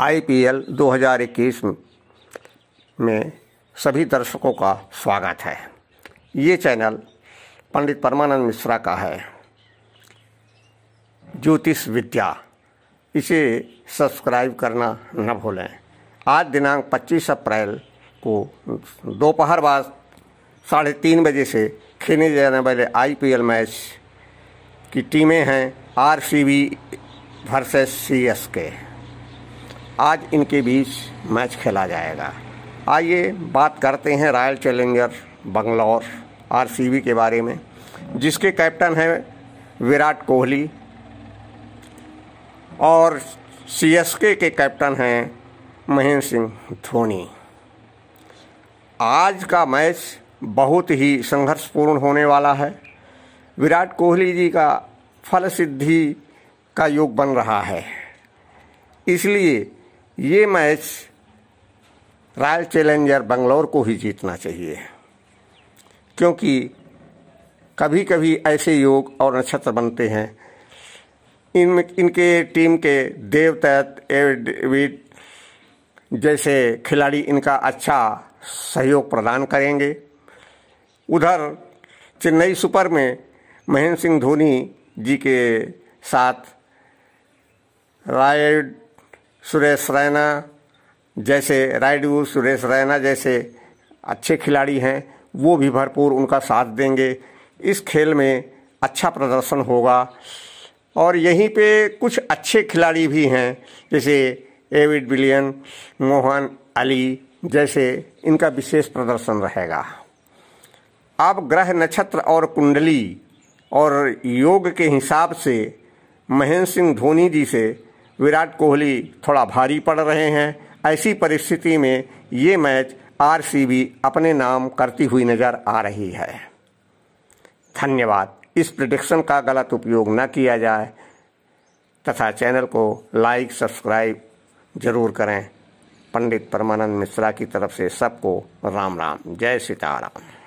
IPL 2021 में सभी दर्शकों का स्वागत है ये चैनल पंडित परमानंद मिश्रा का है ज्योतिष विद्या इसे सब्सक्राइब करना न भूलें आज दिनांक 25 अप्रैल को दोपहर बाद साढ़े तीन बजे से खेले जाने वाले आईपीएल मैच की टीमें हैं आरसीबी वर्सेस सीएसके आज इनके बीच मैच खेला जाएगा आइए बात करते हैं रॉयल चैलेंजर बंगलौर आरसीबी के बारे में जिसके कैप्टन हैं विराट कोहली और सीएसके के कैप्टन हैं महेंद्र सिंह धोनी आज का मैच बहुत ही संघर्षपूर्ण होने वाला है विराट कोहली जी का फल सिद्धि का योग बन रहा है इसलिए ये मैच रॉयल चैलेंजर बंगलौर को ही जीतना चाहिए क्योंकि कभी कभी ऐसे योग और नक्षत्र बनते हैं इन इनके टीम के देवदत्त एविड जैसे खिलाड़ी इनका अच्छा सहयोग प्रदान करेंगे उधर चेन्नई सुपर में महेंद्र सिंह धोनी जी के साथ रायड सुरेश रैना जैसे राइडू सुरेश रैना जैसे अच्छे खिलाड़ी हैं वो भी भरपूर उनका साथ देंगे इस खेल में अच्छा प्रदर्शन होगा और यहीं पे कुछ अच्छे खिलाड़ी भी हैं जैसे एविड विलियन मोहन अली जैसे इनका विशेष प्रदर्शन रहेगा अब ग्रह नक्षत्र और कुंडली और योग के हिसाब से महेंद्र सिंह धोनी जी से विराट कोहली थोड़ा भारी पड़ रहे हैं ऐसी परिस्थिति में ये मैच आर अपने नाम करती हुई नज़र आ रही है धन्यवाद इस प्रडिक्शन का गलत उपयोग न किया जाए तथा चैनल को लाइक सब्सक्राइब जरूर करें पंडित परमानंद मिश्रा की तरफ से सबको राम राम जय सीताराम